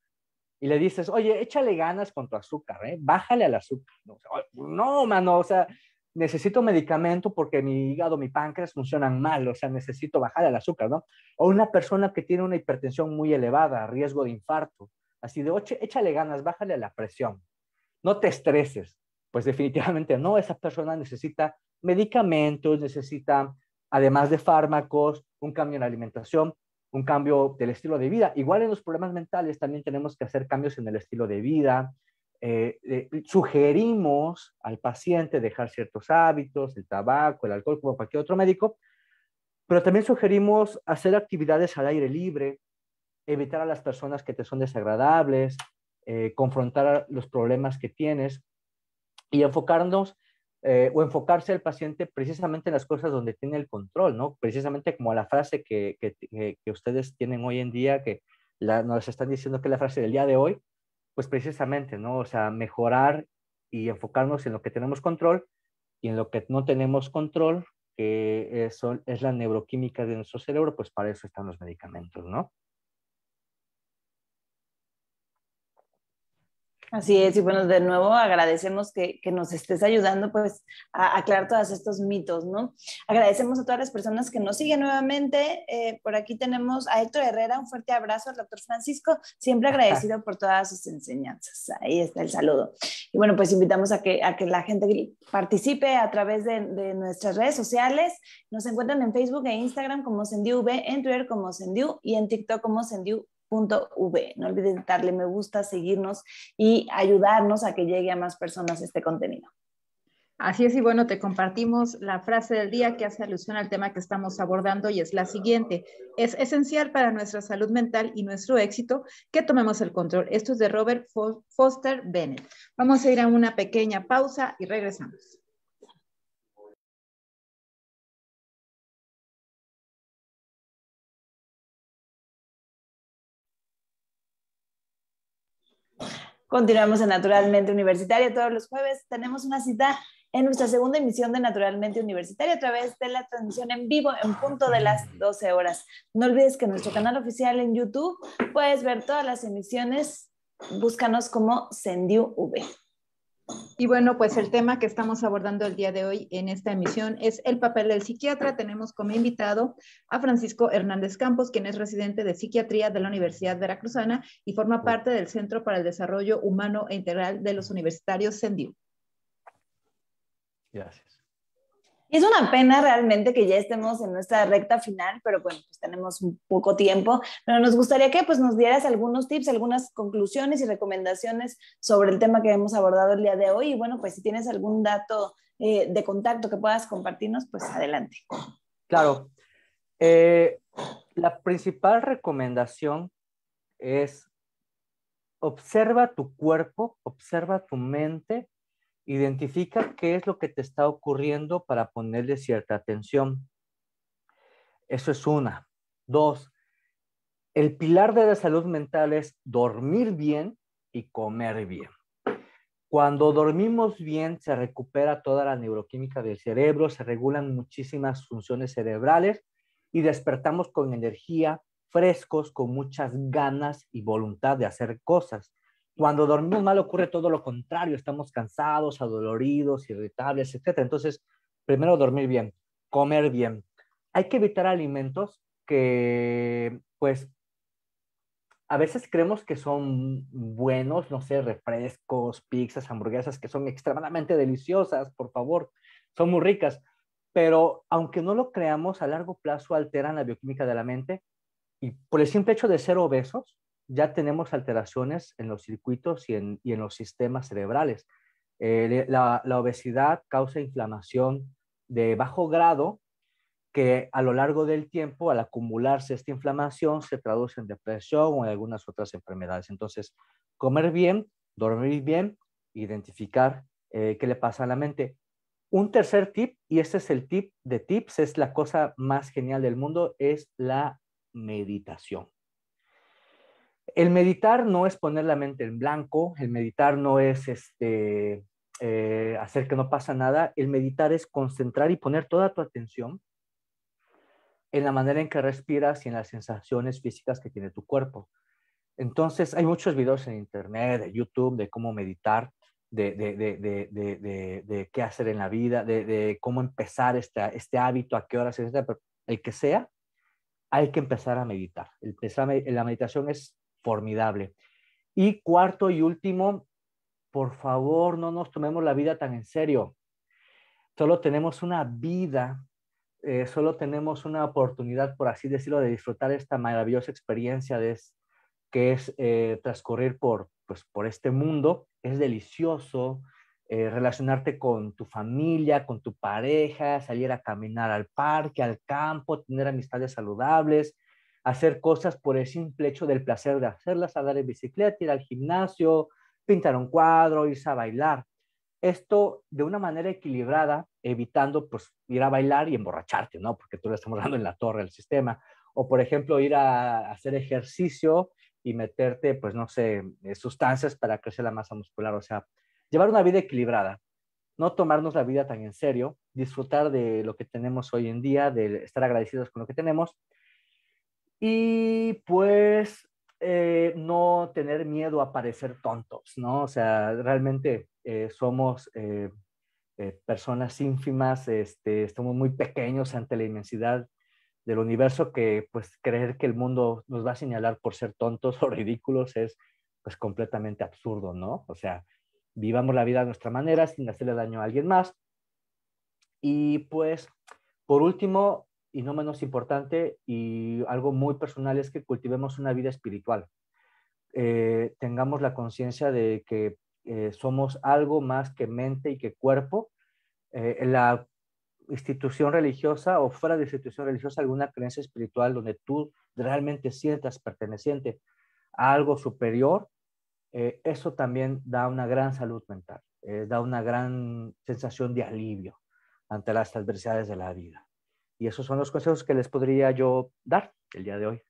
Speaker 3: y le dices, oye, échale ganas con tu azúcar, ¿eh? Bájale al azúcar. No, no mano, o sea, necesito medicamento porque mi hígado, mi páncreas funcionan mal, o sea, necesito bajar el azúcar, ¿no? O una persona que tiene una hipertensión muy elevada, riesgo de infarto, así de, oye, échale ganas, bájale la presión, no te estreses, pues definitivamente no, esa persona necesita medicamentos, necesita, además de fármacos, un cambio en la alimentación, un cambio del estilo de vida. Igual en los problemas mentales también tenemos que hacer cambios en el estilo de vida, eh, eh, sugerimos al paciente dejar ciertos hábitos, el tabaco, el alcohol, como cualquier otro médico, pero también sugerimos hacer actividades al aire libre, evitar a las personas que te son desagradables, eh, confrontar los problemas que tienes y enfocarnos o enfocarse al paciente precisamente en las cosas donde tiene el control, ¿no? Precisamente como la frase que, ustedes tienen hoy en día, que nos están diciendo que es la frase del día de hoy, pues precisamente, ¿no? O sea, mejorar y enfocarnos en lo que tenemos control y en lo que no tenemos control, que es, la neuroquímica de nuestro cerebro, pues para eso están los medicamentos, ¿no?
Speaker 2: Así es, y bueno, de nuevo agradecemos que, que nos estés ayudando pues a aclarar todos estos mitos, ¿no? Agradecemos a todas las personas que nos siguen nuevamente. Eh, por aquí tenemos a Héctor Herrera, un fuerte abrazo al doctor Francisco, siempre agradecido por todas sus enseñanzas. Ahí está el saludo. Y bueno, pues invitamos a que, a que la gente participe a través de, de nuestras redes sociales. Nos encuentran en Facebook e Instagram como Sendiu en Twitter como Sendiu y en TikTok como Sendiu v No olviden darle me
Speaker 1: gusta, seguirnos y ayudarnos a que llegue a más personas este contenido. Así es, y bueno, te compartimos la frase del día que hace alusión al tema que estamos abordando y es la siguiente. Es esencial para nuestra salud mental y nuestro éxito que tomemos el control. Esto es de Robert Foster Bennett. Vamos a ir a una pequeña pausa y regresamos.
Speaker 2: Continuamos en Naturalmente Universitaria todos los jueves. Tenemos una cita en nuestra segunda emisión de Naturalmente Universitaria a través de la transmisión en vivo en punto de las 12 horas. No olvides que en nuestro canal oficial en YouTube puedes ver todas las emisiones.
Speaker 1: Búscanos como Sendiu V. Y bueno, pues el tema que estamos abordando el día de hoy en esta emisión es el papel del psiquiatra. Tenemos como invitado a Francisco Hernández Campos, quien es residente de psiquiatría de la Universidad Veracruzana y forma parte del Centro para el Desarrollo Humano e Integral de los Universitarios CENDIU. Gracias. Es una pena realmente que ya estemos en nuestra recta final,
Speaker 2: pero bueno, pues tenemos un poco tiempo, pero nos gustaría que pues nos dieras algunos tips, algunas conclusiones y recomendaciones sobre el tema que hemos abordado el día de hoy. Y bueno, pues si tienes algún dato eh, de contacto que puedas compartirnos, pues adelante.
Speaker 3: Claro. Eh, la principal recomendación es observa tu cuerpo, observa tu mente Identifica qué es lo que te está ocurriendo para ponerle cierta atención. Eso es una. Dos, el pilar de la salud mental es dormir bien y comer bien. Cuando dormimos bien, se recupera toda la neuroquímica del cerebro, se regulan muchísimas funciones cerebrales y despertamos con energía, frescos, con muchas ganas y voluntad de hacer cosas. Cuando dormimos mal ocurre todo lo contrario, estamos cansados, adoloridos, irritables, etc. Entonces, primero dormir bien, comer bien. Hay que evitar alimentos que, pues, a veces creemos que son buenos, no sé, refrescos, pizzas, hamburguesas, que son extremadamente deliciosas, por favor, son muy ricas, pero aunque no lo creamos, a largo plazo alteran la bioquímica de la mente y por el simple hecho de ser obesos, ya tenemos alteraciones en los circuitos y en, los sistemas cerebrales. Eh, la, obesidad causa inflamación de bajo grado que a lo largo del tiempo, al acumularse esta inflamación, se traduce en depresión o en algunas otras enfermedades. Entonces, comer bien, dormir bien, identificar eh, qué le pasa a la mente. Un tercer tip, y este es el tip de tips, es la cosa más genial del mundo, es la meditación. El meditar no es poner la mente en blanco, el meditar no es este, eh, hacer que no pasa nada, el meditar es concentrar y poner toda tu atención en la manera en que respiras y en las sensaciones físicas que tiene tu cuerpo. Entonces, hay muchos videos en internet, de YouTube, de cómo meditar, de, qué hacer en la vida, de, cómo empezar este hábito, a qué horas, pero el que sea, hay que empezar a meditar. El, la meditación es formidable. Y cuarto y último, por favor, no nos tomemos la vida tan en serio. Solo tenemos una vida, eh, solo tenemos una oportunidad, por así decirlo, de disfrutar esta maravillosa experiencia de, que es eh, transcurrir por, pues, por este mundo. Es delicioso eh, relacionarte con tu familia, con tu pareja, salir a caminar al parque, al campo, tener amistades saludables, hacer cosas por el simple hecho del placer de hacerlas, a dar en bicicleta, ir al gimnasio, pintar un cuadro, irse a bailar. Esto de una manera equilibrada, evitando pues ir a bailar y emborracharte, ¿no? Porque tú le estamos dando en la torre al sistema. O por ejemplo, ir a hacer ejercicio y meterte, pues no sé, eh, sustancias para crecer la masa muscular. O sea, llevar una vida equilibrada, no tomarnos la vida tan en serio, disfrutar de lo que tenemos hoy en día, de estar agradecidos con lo que tenemos y pues eh, no tener miedo a parecer tontos, ¿no? O sea, realmente eh, somos eh, personas ínfimas, este, estamos muy pequeños ante la inmensidad del universo que pues creer que el mundo nos va a señalar por ser tontos o ridículos es pues completamente absurdo, ¿no? O sea, vivamos la vida a nuestra manera sin hacerle daño a alguien más. Y pues, por último, y no menos importante y algo muy personal es que cultivemos una vida espiritual. Eh, tengamos la conciencia de que eh, somos algo más que mente y que cuerpo. Eh, en la institución religiosa o fuera de institución religiosa, alguna creencia espiritual donde tú realmente sientas perteneciente a algo superior, eso también da una gran salud mental, da una gran sensación de alivio ante las adversidades de la vida. Y esos son los consejos que les podría yo dar el día de hoy.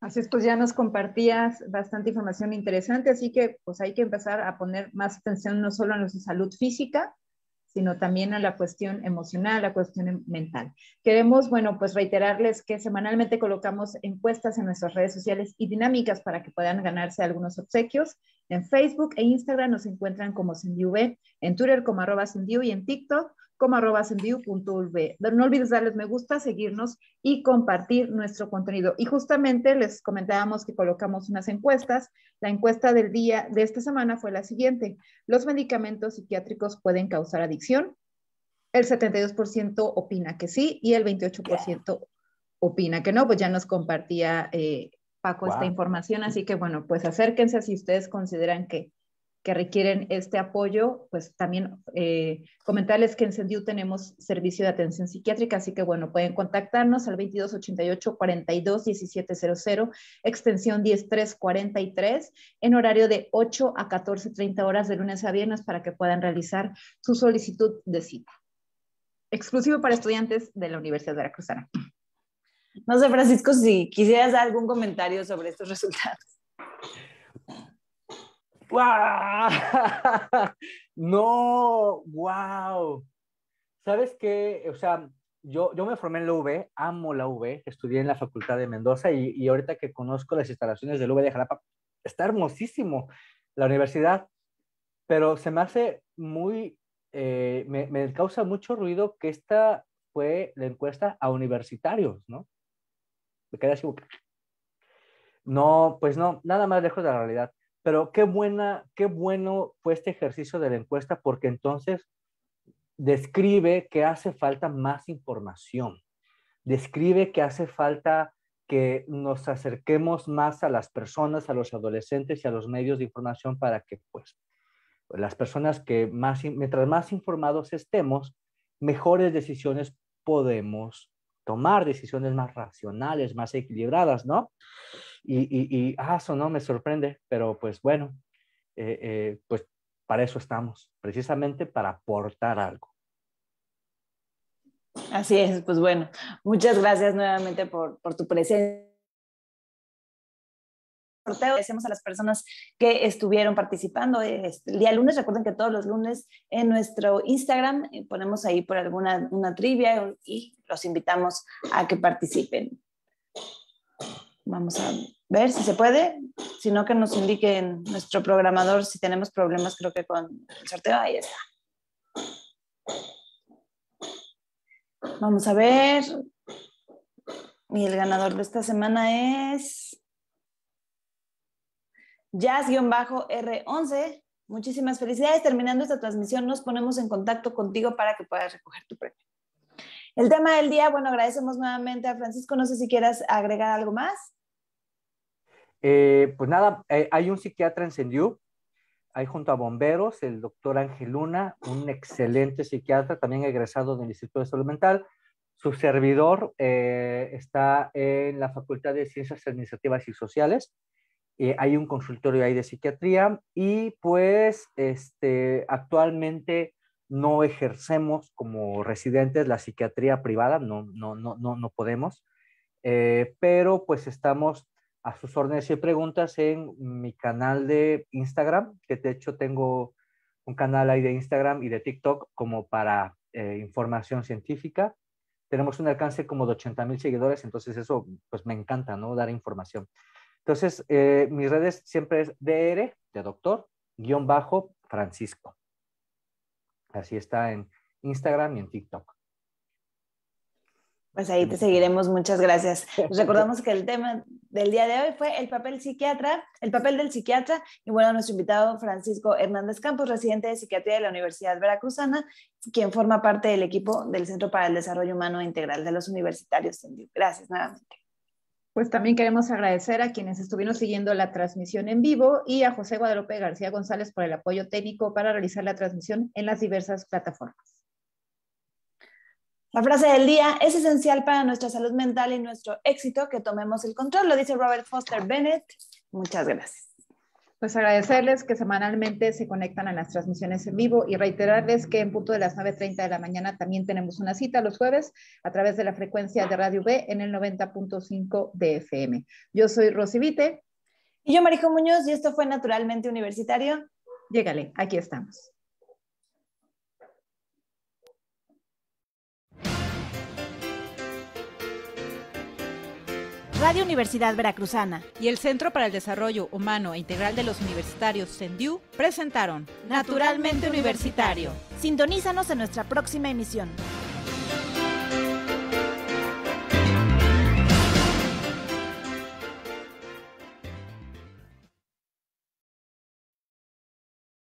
Speaker 3: Así es,
Speaker 1: pues ya nos compartías bastante información interesante, así que pues hay que empezar a poner más atención no solo en nuestra salud física, sino también a la cuestión emocional, a la cuestión em, mental. Queremos, bueno, pues reiterarles que semanalmente colocamos encuestas en nuestras redes sociales y dinámicas para que puedan ganarse algunos obsequios. En Facebook e Instagram nos encuentran como Sendiu en Twitter como arroba Sendiu y en TikTok como no olvides darles me gusta, seguirnos y compartir nuestro contenido. Y justamente les comentábamos que colocamos unas encuestas. La encuesta del día de esta semana fue la siguiente. ¿Los medicamentos psiquiátricos pueden causar adicción? El 72% opina que sí y el 28% opina que no. Pues ya nos compartía eh, Paco esta información. Así que bueno, pues acérquense si ustedes consideran que que requieren este apoyo, pues también eh, comentarles que en CENDIU tenemos servicio de atención psiquiátrica, así que bueno, pueden contactarnos al 2288 42 extensión 10343, en horario de 8 a 14.30 horas de lunes a viernes para que puedan realizar su solicitud de cita. Exclusivo para estudiantes de la Universidad de Veracruzana. No sé, Francisco, si quisieras dar algún comentario
Speaker 2: sobre estos resultados.
Speaker 3: ¡Wow! no, wow. ¿Sabes qué? O sea, yo, yo me formé en la UV, amo la UV, estudié en la Facultad de Mendoza y, y ahorita que conozco las instalaciones de la UV de Jalapa, está hermosísimo la universidad, pero se me hace muy, eh, me, me causa mucho ruido que esta fue la encuesta a universitarios, ¿no? Me quedé así, no, pues no, nada más lejos de la realidad. Pero qué buena, qué bueno fue este ejercicio de la encuesta porque entonces describe que hace falta más información, describe que hace falta que nos acerquemos más a las personas, a los adolescentes y a los medios de información para que pues las personas que más, mientras más informados estemos, mejores decisiones podemos tomar decisiones más racionales, más equilibradas, ¿no? Y, ah, eso no me sorprende, pero pues bueno, eh, eh, pues para eso estamos, precisamente para aportar algo.
Speaker 2: Así es, pues bueno, muchas gracias nuevamente por tu presencia sorteo. Agradecemos a las personas que estuvieron participando. Este, el día lunes, recuerden que todos los lunes en nuestro Instagram eh, ponemos ahí por alguna una trivia eh, y los invitamos a que participen. Vamos a ver si se puede, si no que nos indiquen nuestro programador si tenemos problemas, creo que con el sorteo. Ahí está. Vamos a ver. Y el ganador de esta semana es jazz-r11. Muchísimas felicidades. Terminando esta transmisión, nos ponemos en contacto contigo para que puedas recoger tu premio. El tema del día, bueno, agradecemos nuevamente a Francisco. No sé si quieras agregar algo más.
Speaker 3: Eh, pues nada, eh, hay un psiquiatra en Sendiú, hay junto a bomberos, el doctor Ángel Luna, un excelente psiquiatra, también egresado del Instituto de Salud Mental. Su servidor eh, está en la Facultad de Ciencias Administrativas y Sociales. Eh, hay un consultorio ahí de psiquiatría y pues este, actualmente no ejercemos como residentes la psiquiatría privada, no, no, no, no, no podemos, eh, pero pues estamos a sus órdenes y preguntas en mi canal de Instagram, que de hecho tengo un canal ahí de Instagram y de TikTok como para eh, información científica. Tenemos un alcance como de 80 mil seguidores, entonces eso pues me encanta, ¿no? Dar información. Entonces, eh, mis redes siempre es DR, de doctor, guión bajo, Francisco. Así está en Instagram y en TikTok. Pues ahí te seguiremos, muchas gracias. recordamos
Speaker 2: que el tema del día de hoy fue el papel psiquiatra, el papel del psiquiatra, y bueno, nuestro invitado Francisco Hernández Campos, residente de psiquiatría de la Universidad Veracruzana, quien forma parte del equipo del Centro para el Desarrollo Humano
Speaker 1: Integral de los Universitarios. Gracias nuevamente. Pues también queremos agradecer a quienes estuvieron siguiendo la transmisión en vivo y a José Guadalupe García González por el apoyo técnico para realizar la transmisión en las diversas plataformas. La frase del día
Speaker 2: es esencial para nuestra salud mental y nuestro éxito que tomemos el control, lo dice Robert Foster Bennett. Muchas gracias
Speaker 1: pues agradecerles que semanalmente se conectan a las transmisiones en vivo y reiterarles que en punto de las 9.30 de la mañana también tenemos una cita los jueves a través de la frecuencia de Radio B en el 90.5 de FM. Yo soy Rosy Vite. Y yo, Marijo Muñoz, y esto fue Naturalmente Universitario. Llégale, aquí estamos. Radio Universidad Veracruzana y el Centro para el Desarrollo Humano e Integral de los Universitarios, CENDIU, presentaron Naturalmente Universitario. Sintonízanos en nuestra próxima emisión.